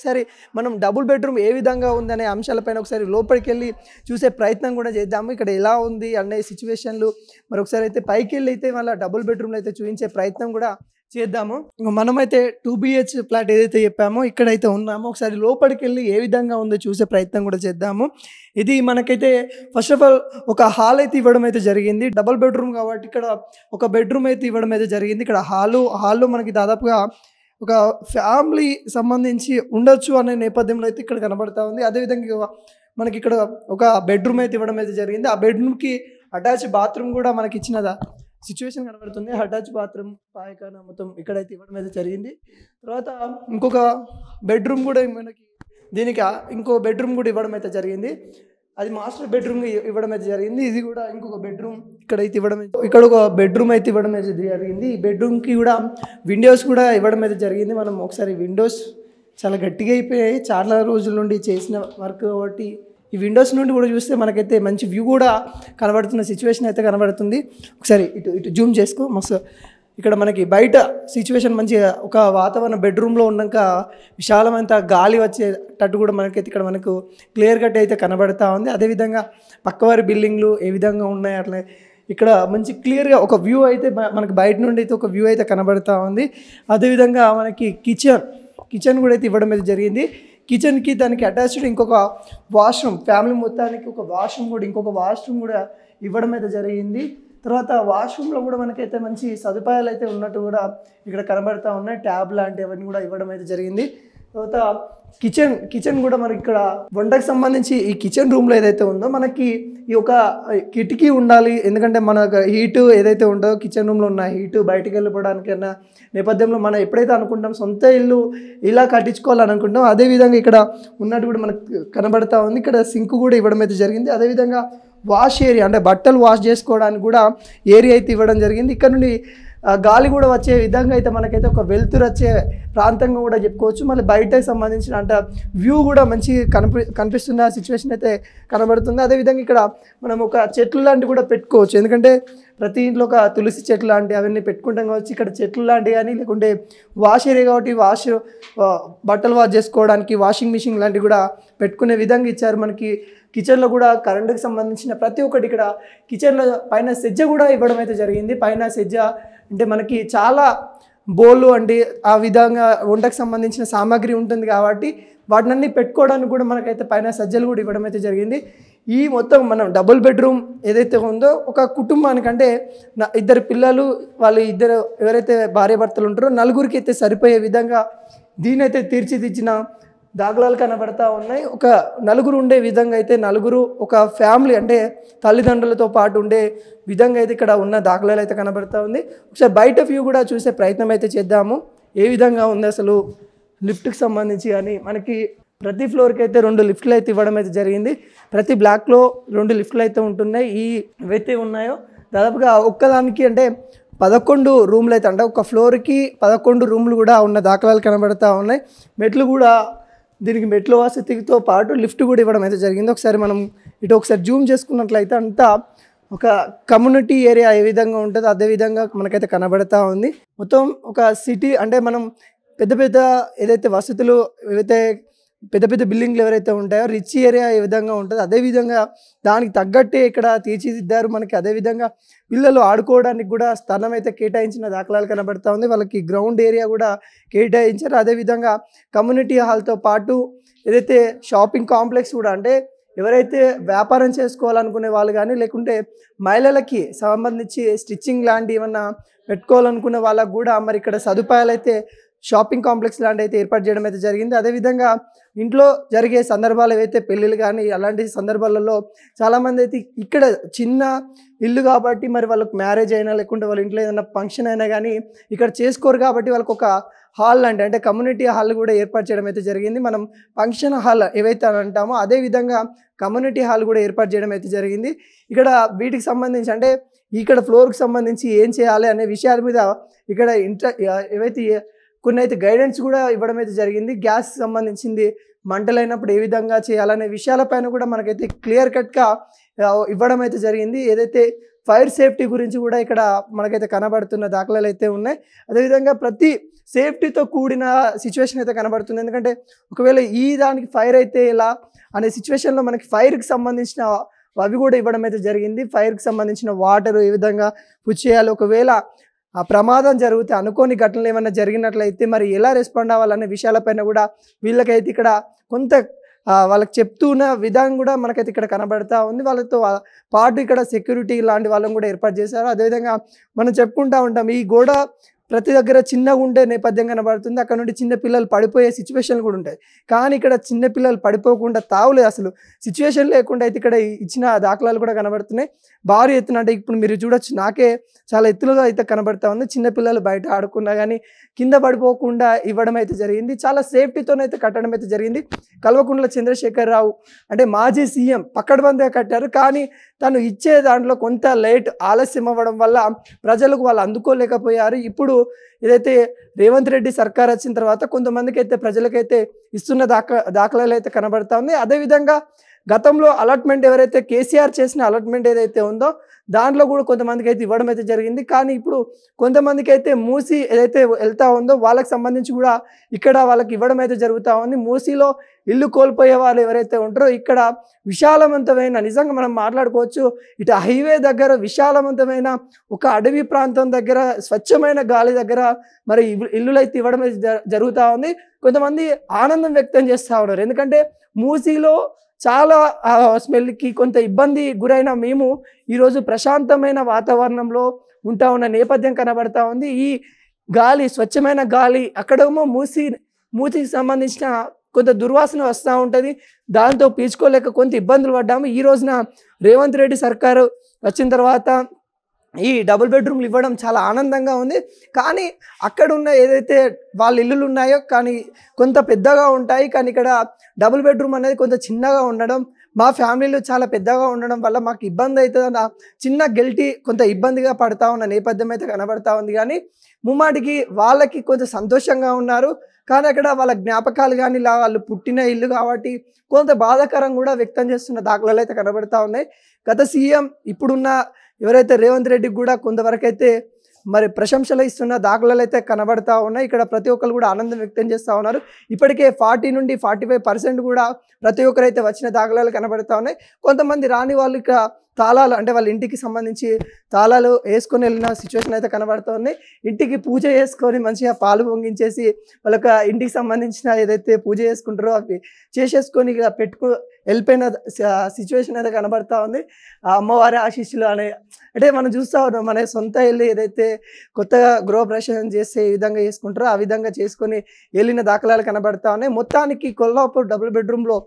ఒకసారి మనం double bedroom ఏ విధంగా ఉందనే అంశాలపైన ఒకసారి లోపలికి వెళ్ళి చూసే ప్రయత్నం కూడా చేద్దాము ఇక్కడ ఎలా ఉంది అనే సిచ్యువేషన్లు ఒకసారి అయితే పైకి వెళ్ళి అయితే మళ్ళీ డబుల్ బెడ్రూమ్లో అయితే చూపించే ప్రయత్నం కూడా చేద్దాము మనమైతే టూ బిహెచ్ ఫ్లాట్ ఏదైతే చెప్పామో ఇక్కడైతే ఉన్నామో ఒకసారి లోపలికి వెళ్ళి ఏ విధంగా ఉందో చూసే ప్రయత్నం కూడా చేద్దాము ఇది మనకైతే ఫస్ట్ ఆఫ్ ఆల్ ఒక హాల్ అయితే ఇవ్వడం అయితే జరిగింది డబుల్ బెడ్రూమ్ కాబట్టి ఇక్కడ ఒక బెడ్రూమ్ అయితే ఇవ్వడం అయితే జరిగింది ఇక్కడ హాలు హాల్లో మనకి దాదాపుగా ఒక ఫ్యామిలీ సంబంధించి ఉండొచ్చు అనే నేపథ్యంలో అయితే ఇక్కడ కనబడతా ఉంది అదేవిధంగా మనకి ఇక్కడ ఒక బెడ్రూమ్ అయితే ఇవ్వడం అయితే జరిగింది ఆ బెడ్రూమ్కి అటాచ్ బాత్రూమ్ కూడా మనకి ఇచ్చినదా సిచ్యువేషన్ కనబడుతుంది అటాచ్ బాత్రూమ్ పాయకాన మొత్తం ఇక్కడైతే ఇవ్వడం అయితే జరిగింది తర్వాత ఇంకొక బెడ్రూమ్ కూడా మనకి దీనికి ఇంకో బెడ్రూమ్ కూడా ఇవ్వడం అయితే జరిగింది అది మాస్టర్ బెడ్రూమ్ ఇవ్వడం అయితే జరిగింది ఇది కూడా ఇంకొక బెడ్రూమ్ ఇక్కడైతే ఇవ్వడం ఇక్కడ ఒక బెడ్రూమ్ అయితే ఇవ్వడం అయితే జరిగింది ఈ బెడ్రూమ్కి కూడా విండోస్ కూడా ఇవ్వడం అయితే జరిగింది మనం ఒకసారి విండోస్ చాలా గట్టిగా అయిపోయాయి చాలా రోజుల నుండి చేసిన వర్క్ కాబట్టి ఈ విండోస్ నుండి కూడా చూస్తే మనకైతే మంచి వ్యూ కూడా కనబడుతున్న సిచ్యువేషన్ అయితే కనబడుతుంది ఒకసారి ఇటు ఇటు జూమ్ చేసుకో మస్తు ఇక్కడ మనకి బయట సిచ్యువేషన్ మంచిగా ఒక వాతావరణ బెడ్రూమ్లో ఉన్నాక విశాలమైన గాలి వచ్చేటట్టు కూడా మనకైతే ఇక్కడ మనకు క్లియర్ కట్ అయితే కనబడతా ఉంది అదేవిధంగా పక్కవారి బిల్డింగ్లు ఏ విధంగా ఉన్నాయి అట్లా ఇక్కడ మంచి క్లియర్గా ఒక వ్యూ అయితే మనకి బయట నుండి అయితే ఒక వ్యూ అయితే కనబడతా ఉంది అదేవిధంగా మనకి కిచెన్ కిచెన్ కూడా అయితే ఇవ్వడం అయితే జరిగింది కిచెన్కి దానికి అటాచ్డ్ ఇంకొక వాష్రూమ్ ఫ్యామిలీ మొత్తానికి ఒక వాష్రూమ్ కూడా ఇంకొక వాష్రూమ్ కూడా ఇవ్వడం అయితే జరిగింది తర్వాత వాష్రూమ్లో కూడా మనకైతే మంచి సదుపాయాలు అయితే ఉన్నట్టు కూడా ఇక్కడ కనబడతా ఉన్నాయి ట్యాబ్ లాంటివన్నీ కూడా ఇవ్వడం అయితే జరిగింది తర్వాత కిచెన్ కిచెన్ కూడా మనకి ఇక్కడ వంటకు సంబంధించి ఈ కిచెన్ రూమ్లో ఏదైతే ఉందో మనకి ఈ ఒక కిటికీ ఉండాలి ఎందుకంటే మన హీట్ ఏదైతే ఉందో కిచెన్ రూమ్లో ఉన్న హీట్ బయటికి వెళ్ళిపోవడానికైనా నేపథ్యంలో మనం ఎప్పుడైతే అనుకుంటాం సొంత ఇల్లు ఇలా కట్టించుకోవాలని అనుకుంటాం అదేవిధంగా ఇక్కడ ఉన్నట్టు కూడా మనకు కనబడతా ఉంది ఇక్కడ సింక్ కూడా ఇవ్వడం అయితే జరిగింది అదేవిధంగా వాష్ ఏరియా అంటే బట్టలు వాష్ చేసుకోవడానికి కూడా ఏరియా అయితే ఇవ్వడం జరిగింది ఇక్కడ నుండి గాలి కూడా వచ్చే విధంగా అయితే మనకైతే ఒక వెలుతురు వచ్చే ప్రాంతంగా కూడా చెప్పుకోవచ్చు మళ్ళీ బయట సంబంధించిన అంటే వ్యూ కూడా మంచి కనిపి కనిపిస్తున్న సిచ్యువేషన్ అయితే కనబడుతుంది అదేవిధంగా ఇక్కడ మనం ఒక చెట్లు లాంటివి కూడా పెట్టుకోవచ్చు ఎందుకంటే ప్రతి ఇంట్లో ఒక తులసి చెట్లు లాంటివి అవన్నీ పెట్టుకుంటాం కావచ్చు ఇక్కడ చెట్లు లాంటివి కానీ లేకుంటే వాష్ ఏరియా కాబట్టి వాష్ బట్టలు వాష్ చేసుకోవడానికి వాషింగ్ మిషన్ లాంటివి కూడా పెట్టుకునే విధంగా ఇచ్చారు మనకి కిచెన్లో కూడా కరెంటుకి సంబంధించిన ప్రతి ఒక్కటి ఇక్కడ కిచెన్లో పైన సెజ్జ కూడా ఇవ్వడం అయితే జరిగింది పైన సెజ్జ అంటే మనకి చాలా బోళ్ళు అండి ఆ విధంగా వంటకు సంబంధించిన సామాగ్రి ఉంటుంది కాబట్టి అన్ని పెట్టుకోవడానికి కూడా మనకైతే పైన సజ్జలు కూడా ఇవ్వడం అయితే జరిగింది ఈ మొత్తం మనం డబుల్ బెడ్రూమ్ ఏదైతే ఉందో ఒక కుటుంబానికంటే నా ఇద్దరు పిల్లలు వాళ్ళు ఇద్దరు ఎవరైతే భార్యాభర్తలు ఉంటారో నలుగురికి అయితే సరిపోయే విధంగా దీనైతే తీర్చిదిద్దిన దాఖలాలు కనబడతా ఉన్నాయి ఒక నలుగురు ఉండే విధంగా అయితే నలుగురు ఒక ఫ్యామిలీ అంటే తల్లిదండ్రులతో పాటు ఉండే విధంగా అయితే ఇక్కడ ఉన్న దాఖలాలు అయితే కనబడతా ఉంది ఒకసారి బయట వ్యూ కూడా చూసే ప్రయత్నం అయితే చేద్దాము ఏ విధంగా ఉంది అసలు లిఫ్ట్కి సంబంధించి కానీ మనకి ప్రతి ఫ్లోర్కి అయితే రెండు లిఫ్ట్లు అయితే ఇవ్వడం అయితే జరిగింది ప్రతి బ్లాక్లో రెండు లిఫ్ట్లు అయితే ఉంటున్నాయి ఈ ఏవైతే ఉన్నాయో దాదాపుగా ఒక్కదానికి అంటే పదకొండు రూమ్లు అయితే అంటే ఒక ఫ్లోర్కి పదకొండు రూమ్లు కూడా ఉన్న దాఖలాలు కనబడతా ఉన్నాయి మెట్లు కూడా దీనికి మెట్ల వసతితో పాటు లిఫ్ట్ కూడా ఇవ్వడం అయితే జరిగింది ఒకసారి మనం ఇటు ఒకసారి జూమ్ చేసుకున్నట్లయితే అంతా ఒక కమ్యూనిటీ ఏరియా ఏ విధంగా ఉంటుందో అదేవిధంగా మనకైతే కనబడతా ఉంది మొత్తం ఒక సిటీ అంటే మనం పెద్ద పెద్ద ఏదైతే వసతులు ఏవైతే పెద్ద పెద్ద బిల్డింగ్లు ఎవరైతే ఉంటాయో రిచ్ ఏరియా ఏ విధంగా ఉంటుందో అదేవిధంగా దానికి తగ్గట్టే ఇక్కడ తీర్చిదిద్దారు మనకి అదేవిధంగా పిల్లలు ఆడుకోవడానికి కూడా స్థలం అయితే కేటాయించిన దాఖలాలు కనబడతా ఉంది వాళ్ళకి గ్రౌండ్ ఏరియా కూడా కేటాయించారు అదేవిధంగా కమ్యూనిటీ హాల్తో పాటు ఏదైతే షాపింగ్ కాంప్లెక్స్ కూడా అంటే ఎవరైతే వ్యాపారం చేసుకోవాలనుకునే వాళ్ళు కానీ లేకుంటే మహిళలకి సంబంధించి స్టిచ్చింగ్ లాంటి ఏమన్నా పెట్టుకోవాలనుకునే వాళ్ళకు కూడా మరి ఇక్కడ సదుపాయాలు అయితే షాపింగ్ కాంప్లెక్స్ లాంటి అయితే ఏర్పాటు చేయడం అయితే జరిగింది అదేవిధంగా ఇంట్లో జరిగే సందర్భాలు ఏవైతే పెళ్ళిళ్ళు కానీ అలాంటి సందర్భాలలో చాలామంది అయితే ఇక్కడ చిన్న ఇల్లు కాబట్టి మరి వాళ్ళకి మ్యారేజ్ అయినా లేకుంటే వాళ్ళ ఇంట్లో ఏదైనా ఫంక్షన్ అయినా కానీ ఇక్కడ చేసుకోరు కాబట్టి వాళ్ళకి ఒక హాల్ లాంటి అంటే కమ్యూనిటీ హాల్ కూడా ఏర్పాటు చేయడం అయితే జరిగింది మనం ఫంక్షన్ హాల్ ఏవైతే అంటామో అదేవిధంగా కమ్యూనిటీ హాల్ కూడా ఏర్పాటు చేయడం అయితే జరిగింది ఇక్కడ వీటికి సంబంధించి అంటే ఇక్కడ ఫ్లోర్కి సంబంధించి ఏం చేయాలి అనే విషయాల మీద ఇక్కడ ఇంట్ర ఏవైతే కొన్ని అయితే గైడెన్స్ కూడా ఇవ్వడం అయితే జరిగింది గ్యాస్ సంబంధించింది మంటలైనప్పుడు ఏ విధంగా చేయాలనే విషయాలపైన కూడా మనకైతే క్లియర్ కట్గా ఇవ్వడం అయితే జరిగింది ఏదైతే ఫైర్ సేఫ్టీ గురించి కూడా ఇక్కడ మనకైతే కనబడుతున్న దాఖలాలు అయితే ఉన్నాయి అదేవిధంగా ప్రతి సేఫ్టీతో కూడిన సిచ్యువేషన్ అయితే కనబడుతుంది ఎందుకంటే ఒకవేళ ఈ దానికి ఫైర్ అయితే ఎలా అనే సిచ్యువేషన్లో మనకి ఫైర్కి సంబంధించిన అవి కూడా ఇవ్వడం అయితే జరిగింది ఫైర్కి సంబంధించిన వాటర్ ఏ విధంగా పుచ్చేయాలి ఒకవేళ ఆ ప్రమాదం జరిగితే అనుకోని ఘటనలు ఏమైనా జరిగినట్లయితే మరి ఎలా రెస్పాండ్ అవ్వాలనే విషయాలపైన కూడా వీళ్ళకైతే ఇక్కడ కొంత వాళ్ళకి చెప్తున్న విధానం కూడా మనకైతే ఇక్కడ కనబడతా ఉంది వాళ్ళతో పాటు ఇక్కడ సెక్యూరిటీ లాంటి వాళ్ళని కూడా ఏర్పాటు చేశారు అదేవిధంగా మనం చెప్పుకుంటా ఉంటాం ఈ గోడ ప్రతి దగ్గర చిన్నగా ఉండే నేపథ్యం కనబడుతుంది అక్కడ నుండి చిన్నపిల్లలు పడిపోయే సిచ్యువేషన్లు కూడా ఉంటాయి కానీ ఇక్కడ చిన్నపిల్లలు పడిపోకుండా తావులేదు అసలు సిచ్యువేషన్ లేకుండా అయితే ఇక్కడ ఇచ్చిన దాఖలాలు కూడా కనబడుతున్నాయి భారీ ఎత్తున అంటే ఇప్పుడు మీరు చూడొచ్చు నాకే చాలా ఎత్తులుగా అయితే కనబడతా ఉంది చిన్నపిల్లలు బయట ఆడుకున్నా కానీ కింద పడిపోకుండా ఇవ్వడం అయితే జరిగింది చాలా సేఫ్టీతోనైతే కట్టడం అయితే జరిగింది కల్వకుండల చంద్రశేఖర్ రావు అంటే మాజీ సీఎం పక్కడబందిగా కట్టారు కానీ తను ఇచ్చే దాంట్లో కొంత లేట్ ఆలస్యం అవ్వడం వల్ల ప్రజలకు వాళ్ళు అందుకోలేకపోయారు ఇప్పుడు ఏదైతే రేవంత్ రెడ్డి సర్కార్ వచ్చిన తర్వాత కొంతమందికి అయితే ప్రజలకైతే ఇస్తున్న దాఖ దాఖలాలు అయితే కనబడతా ఉంది అదేవిధంగా గతంలో అలాట్మెంట్ ఎవరైతే కేసీఆర్ చేసిన అలాట్మెంట్ ఏదైతే ఉందో దాంట్లో కూడా కొంతమందికి అయితే ఇవ్వడం అయితే జరిగింది కానీ ఇప్పుడు కొంతమందికి అయితే మూసి ఏదైతే వెళ్తా ఉందో వాళ్ళకి సంబంధించి కూడా ఇక్కడ వాళ్ళకి ఇవ్వడం అయితే జరుగుతూ ఉంది మూసీలో ఇల్లు కోల్పోయే వాళ్ళు ఎవరైతే ఉంటారో ఇక్కడ విశాలవంతమైన నిజంగా మనం మాట్లాడుకోవచ్చు ఇటు హైవే దగ్గర విశాలవంతమైన ఒక అడవి ప్రాంతం దగ్గర స్వచ్ఛమైన గాలి దగ్గర మరి ఇల్లులైతే ఇవ్వడం జరుగుతూ ఉంది కొంతమంది ఆనందం వ్యక్తం చేస్తూ ఉన్నారు ఎందుకంటే మూసీలో చాలా స్మెల్కి కొంత ఇబ్బంది గురైన మేము ఈరోజు ప్రశాంతమైన వాతావరణంలో ఉంటా ఉన్న నేపథ్యం కనబడతా ఉంది ఈ గాలి స్వచ్ఛమైన గాలి అక్కడేమో మూసి మూసికి సంబంధించిన కొంత దుర్వాసన వస్తూ ఉంటుంది దాంతో పీల్చుకోలేక కొంత ఇబ్బందులు పడ్డాము ఈ రోజున రేవంత్ రెడ్డి సర్కారు వచ్చిన తర్వాత ఈ డబుల్ బెడ్రూమ్లు ఇవ్వడం చాలా ఆనందంగా ఉంది కానీ అక్కడ ఉన్న ఏదైతే వాళ్ళ ఇల్లులు ఉన్నాయో కానీ కొంత పెద్దగా ఉంటాయి కానీ ఇక్కడ డబుల్ బెడ్రూమ్ అనేది కొంత చిన్నగా ఉండడం మా ఫ్యామిలీలో చాలా పెద్దగా ఉండడం వల్ల మాకు ఇబ్బంది అవుతుందన్న చిన్న గెల్టీ కొంత ఇబ్బందిగా పడతా ఉన్న నేపథ్యం అయితే కనబడతా ఉంది కానీ ముమ్మాటికి వాళ్ళకి కొంచెం సంతోషంగా ఉన్నారు కానీ అక్కడ వాళ్ళ జ్ఞాపకాలు కానీ ఇలా వాళ్ళు పుట్టిన ఇల్లు కాబట్టి కొంత బాధాకరం కూడా వ్యక్తం చేస్తున్న దాఖలాలు అయితే కనబడతా ఉన్నాయి గత సీఎం ఇప్పుడున్న ఎవరైతే రేవంత్ రెడ్డికి కూడా కొంతవరకు అయితే మరి ప్రశంసలు ఇస్తున్న దాఖలాలు అయితే కనబడతా ఉన్నాయి ఇక్కడ ప్రతి ఒక్కరు కూడా ఆనందం వ్యక్తం చేస్తూ ఉన్నారు ఇప్పటికే ఫార్టీ నుండి ఫార్టీ ఫైవ్ పర్సెంట్ కూడా ప్రతి ఒక్కరైతే వచ్చిన దాఖలాలు కనబడతా ఉన్నాయి కొంతమంది రాని వాళ్ళు ఇక్కడ తాళాలు అంటే వాళ్ళ ఇంటికి సంబంధించి తాళాలు వేసుకొని వెళ్ళిన సిచ్యువేషన్ అయితే కనబడుతుంది ఇంటికి పూజ చేసుకొని మంచిగా పాలు పొంగించేసి వాళ్ళ ఇంటికి సంబంధించిన ఏదైతే పూజ చేసుకుంటారో అవి చేసేసుకొని ఇక పెట్టుకో వెళ్ళిపోయిన సిచ్యువేషన్ అయితే కనబడతా ఉంది ఆ అమ్మవారి ఆశీస్సులు అనే అంటే మనం చూస్తూ ఉన్నాం మన సొంత ఇల్లు ఏదైతే కొత్తగా గృహప్రవేశం చేస్తే ఏ విధంగా చేసుకుంటారో ఆ విధంగా చేసుకొని వెళ్ళిన దాఖలాలు కనబడతా ఉన్నాయి మొత్తానికి కొల్లాపూర్ డబుల్ బెడ్రూమ్లో